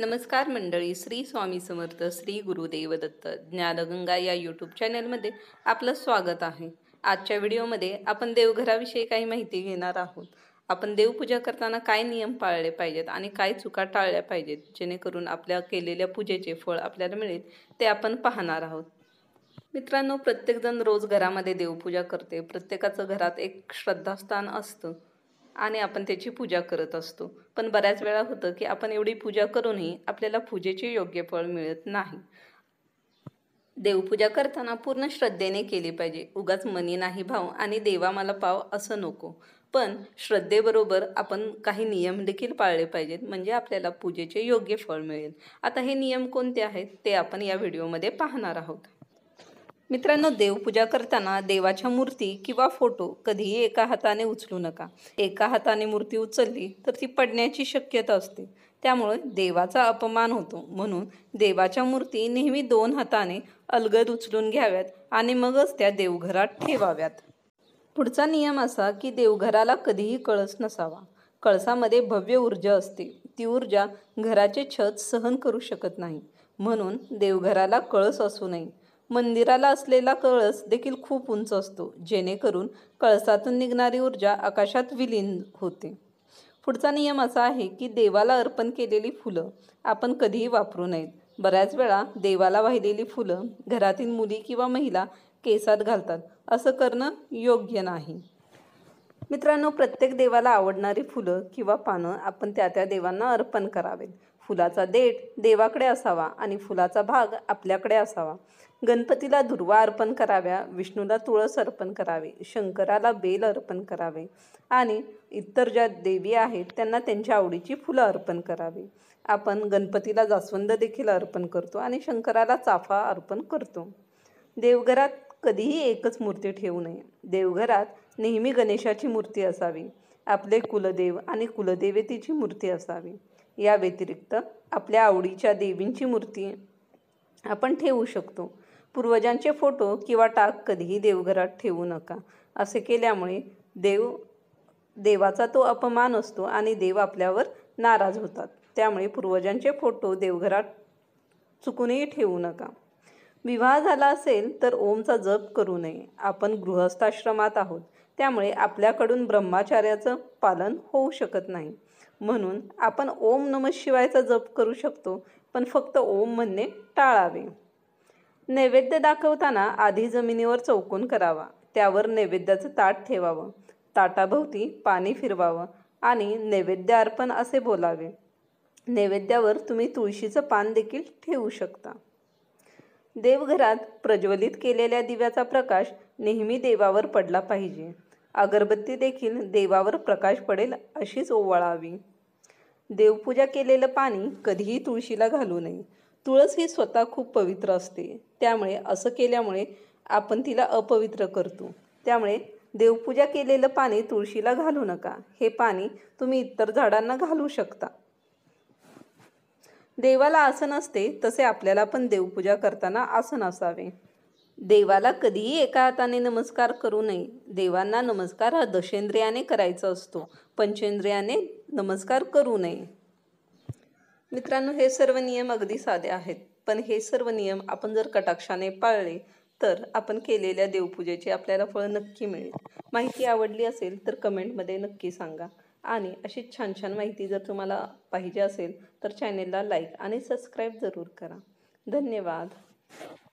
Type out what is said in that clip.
नमस्कार मंडळी श्री स्वामी समर्थ श्री गुरुदेव दत्त ज्ञानगंगा या यूट्यूब चॅनलमध्ये आपलं स्वागत आहे आजच्या व्हिडिओमध्ये आपण देवघराविषयी काही माहिती घेणार आहोत आपण देवपूजा करताना काय नियम पाळले पाहिजेत आणि काय चुका टाळल्या पाहिजेत जेणेकरून आपल्या केलेल्या पूजेचे फळ आपल्याला मिळेल ते आपण पाहणार आहोत मित्रांनो प्रत्येकजण रोज घरामध्ये देवपूजा करते प्रत्येकाचं घरात एक श्रद्धास्थान असतं आणि आपण त्याची पूजा करत असतो पण बऱ्याच वेळा होतं की आपण एवढी पूजा करूनही आपल्याला पूजेचे योग्य फळ मिळत नाही देवपूजा करताना पूर्ण श्रद्धेने केली पाहिजे उगाच मनी नाही भाव आणि देवा मला पाव असं नको पण श्रद्धेबरोबर आपण काही नियम देखील पाळले पाहिजेत म्हणजे आपल्याला पूजेचे योग्य फळ मिळेल आता हे नियम कोणते आहेत ते आपण या व्हिडिओमध्ये पाहणार आहोत मित्रांनो देवपूजा करताना देवाच्या मूर्ती किंवा फोटो कधीही एका हाताने उचलू नका एका हाताने मूर्ती उचलली तर ती पडण्याची शक्यता असते त्यामुळे देवाचा अपमान होतो म्हणून देवाच्या मूर्ती नेहमी दोन हाताने अलगद उचलून घ्याव्यात आणि मगच त्या देवघरात ठेवाव्यात पुढचा नियम असा की देवघराला कधीही कळस नसावा कळसामध्ये भव्य ऊर्जा असते ती ऊर्जा घराचे छत सहन करू शकत नाही म्हणून देवघराला कळस असू नये मंदिराला असलेला कळस देखील खूप उंच असतो जेणेकरून कळसातून निघणारी ऊर्जा आकाशात विलीन होते पुढचा नियम असा आहे की देवाला अर्पण केलेली फुलं आपण कधीही वापरू नयेत बऱ्याच वेळा देवाला वाहिलेली फुलं घरातील मुली किंवा महिला केसात घालतात असं करणं योग्य नाही मित्रांनो प्रत्येक देवाला आवडणारी फुलं किंवा पानं आपण त्या त्या देवांना अर्पण करावेत फुलाचा देठ देवाकडे असावा आणि फुलाचा भाग आपल्याकडे असावा गणपतीला दुर्वा अर्पण कराव्या विष्णूला तुळस अर्पण करावे शंकराला बेल अर्पण करावे आणि इतर ज्या देवी आहेत त्यांना त्यांच्या आवडीची फुलं अर्पण करावी आपण गणपतीला जास्वंद देखील अर्पण करतो आणि शंकराला चाफा अर्पण करतो देवघरात कधीही एकच मूर्ती ठेवू नये देवघरात नेहमी गणेशाची मूर्ती असावी आपले कुलदेव आणि कुलदेवतेची मूर्ती असावी या व्यतिरिक्त आपल्या आवडीच्या देवींची मूर्ती आपण ठेवू शकतो पूर्वजांचे फोटो किंवा टाक कधीही देवघरात ठेवू नका असे केल्यामुळे देव देवाचा तो अपमान असतो आणि देव आपल्यावर नाराज होतात त्यामुळे पूर्वजांचे फोटो देवघरात चुकूनही ठेवू नका विवाह झाला असेल तर ओमचा जप करू नये आपण गृहस्थाश्रमात आहोत त्यामुळे आपल्याकडून ब्रह्माचार्याचं पालन होऊ शकत नाही म्हणून आपण ओम नम शिवायचा जप करू शकतो पण फक्त ओम म्हणणे टाळावे नैवेद्य दाखवताना आधी जमिनीवर चौकून करावा त्यावर नैवेद्याचं ताट ठेवावं ताटाभोवती पाणी फिरवावं आणि नैवेद्य अर्पण असे बोलावे नैवेद्यावर तुम्ही तुळशीचं पान देखील ठेवू शकता देवघरात प्रज्वलित केलेल्या दिव्याचा प्रकाश नेहमी देवावर पडला पाहिजे अगरबत्ती देखील देवावर प्रकाश पडेल अशीच ओवाळावी देवपूजा केलेलं पाणी कधीही तुळशीला घालू नये तुळस ही स्वतः खूप पवित्र असते त्यामुळे असं केल्यामुळे आपण तिला अपवित्र करतो त्यामुळे देवपूजा केलेलं पाणी तुळशीला घालू नका हे पाणी तुम्ही इतर झाडांना घालू शकता देवाला आसन असते तसे आपल्याला पण देवपूजा करताना आसन असावे देवाला कधीही एका हाताने नमस्कार करू नये देवांना नमस्कार हा दशेंद्रियाने करायचा असतो पंचेंद्रियाने नमस्कार करू नये मित्रांनो हे सर्व नियम अगदी साधे आहेत पण हे सर्व नियम आपण जर कटाक्षाने पाळले तर आपण केलेल्या देवपूजेचे आपल्याला फळ नक्की मिळेल माहिती आवडली असेल तर कमेंटमध्ये नक्की सांगा आणि अशी छान छान माहिती जर तुम्हाला पाहिजे असेल तर चॅनेलला लाईक आणि सबस्क्राईब जरूर करा धन्यवाद